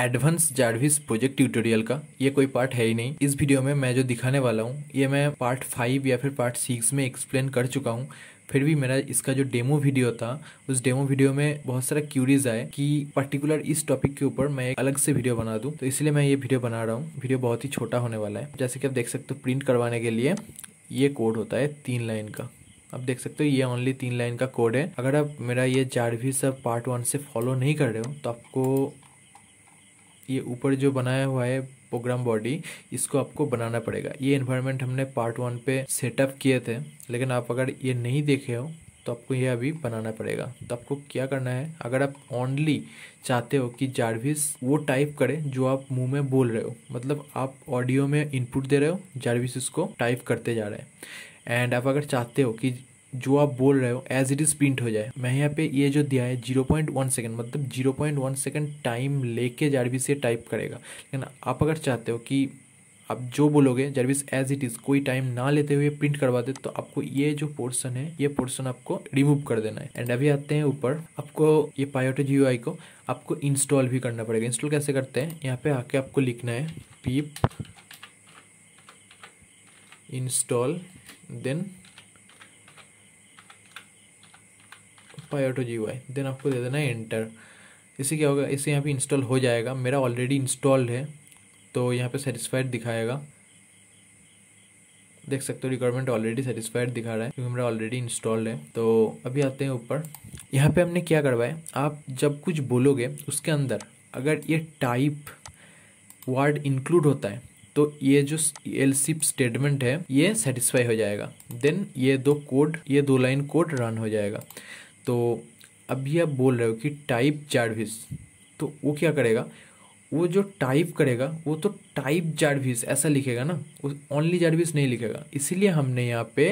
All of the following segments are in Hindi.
एडवांस जार्विस प्रोजेक्ट ट्यूटोरियल का ये कोई पार्ट है ही नहीं इस वीडियो में मैं जो दिखाने वाला हूँ ये मैं पार्ट फाइव या फिर पार्ट सिक्स में एक्सप्लेन कर चुका हूँ फिर भी मेरा इसका जो डेमो वीडियो था उस डेमो वीडियो में बहुत सारा क्यूरीज आए कि पर्टिकुलर इस टॉपिक के ऊपर मैं एक अलग से वीडियो बना दूँ तो इसलिए मैं ये वीडियो बना रहा हूँ वीडियो बहुत ही छोटा होने वाला है जैसे कि आप देख सकते हो प्रिंट करवाने के लिए ये कोड होता है तीन लाइन का आप देख सकते हो ये ओनली तीन लाइन का कोड है अगर आप मेरा ये जारवी सब पार्ट वन से फॉलो नहीं कर रहे हो तो आपको ये ऊपर जो बनाया हुआ है प्रोग्राम बॉडी इसको आपको बनाना पड़ेगा ये इन्वायरमेंट हमने पार्ट वन पे सेटअप किए थे लेकिन आप अगर ये नहीं देखे हो तो आपको यह अभी बनाना पड़ेगा तो आपको क्या करना है अगर आप ओनली चाहते हो कि जारविस वो टाइप करे जो आप मुंह में बोल रहे हो मतलब आप ऑडियो में इनपुट दे रहे हो जारविस उसको टाइप करते जा रहे हैं एंड आप अगर चाहते हो कि जो आप बोल रहे हो एज इट इज़ प्रिंट हो जाए मैं यहाँ पे ये जो दिया है जीरो पॉइंट वन सेकेंड मतलब zero point one second time लेके जारविस ये टाइप करेगा लेकिन आप अगर चाहते हो कि आप जो बोलोगे जर्विस एज इट इज़ कोई टाइम ना लेते हुए प्रिंट करवा दे तो आपको ये जो पोर्सन है ये पोर्सन आपको रिमूव कर देना है एंड अभी आते हैं ऊपर आपको ये जी आई को आपको इंस्टॉल भी करना पड़ेगा इंस्टॉल कैसे करते हैं यहाँ पे आके आपको लिखना है pip install then pyautogui then आपको दे देना है एंटर इसे क्या होगा इसे यहाँ पे इंस्टॉल हो जाएगा मेरा ऑलरेडी इंस्टॉल्ड है तो यहाँ पे सेटिस्फाइड दिखाएगा देख सकते हो रिक्वायरमेंट ऑलरेडी सेटिस्फाइड दिखा रहा है क्योंकि मेरा ऑलरेडी इंस्टॉल्ड है तो अभी आते हैं ऊपर यहाँ पे हमने क्या करवाया आप जब कुछ बोलोगे उसके अंदर अगर ये टाइप वर्ड इंक्लूड होता है तो ये जो एल सिप स्टेटमेंट है ये सेटिस्फाई हो जाएगा देन ये दो कोड ये दो लाइन कोड रन हो जाएगा तो अभी आप बोल रहे हो कि टाइप जारविस तो वो क्या करेगा वो जो टाइप करेगा वो तो टाइप जारविस ऐसा लिखेगा ना ओनली जारविस नहीं लिखेगा इसीलिए हमने यहाँ पे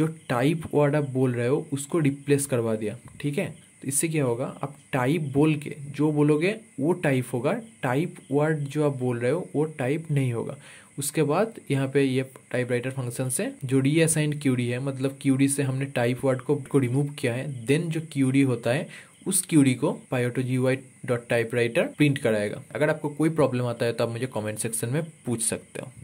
जो टाइप वर्ड आप बोल रहे हो उसको रिप्लेस करवा दिया ठीक है तो इससे क्या होगा आप टाइप बोल के जो बोलोगे वो टाइप होगा टाइप वर्ड जो आप बोल रहे हो वो टाइप नहीं होगा उसके बाद यहाँ पे ये टाइपराइटर फंक्शन से जो डी असाइन क्यूडी है मतलब क्यूडी से हमने टाइप वर्ड को, को रिमूव किया है देन जो क्यूडी होता है उस क्यूडी को pyautogui dot type print कराएगा अगर आपको कोई प्रॉब्लम आता है तो आप मुझे कमेंट सेक्शन में पूछ सकते हो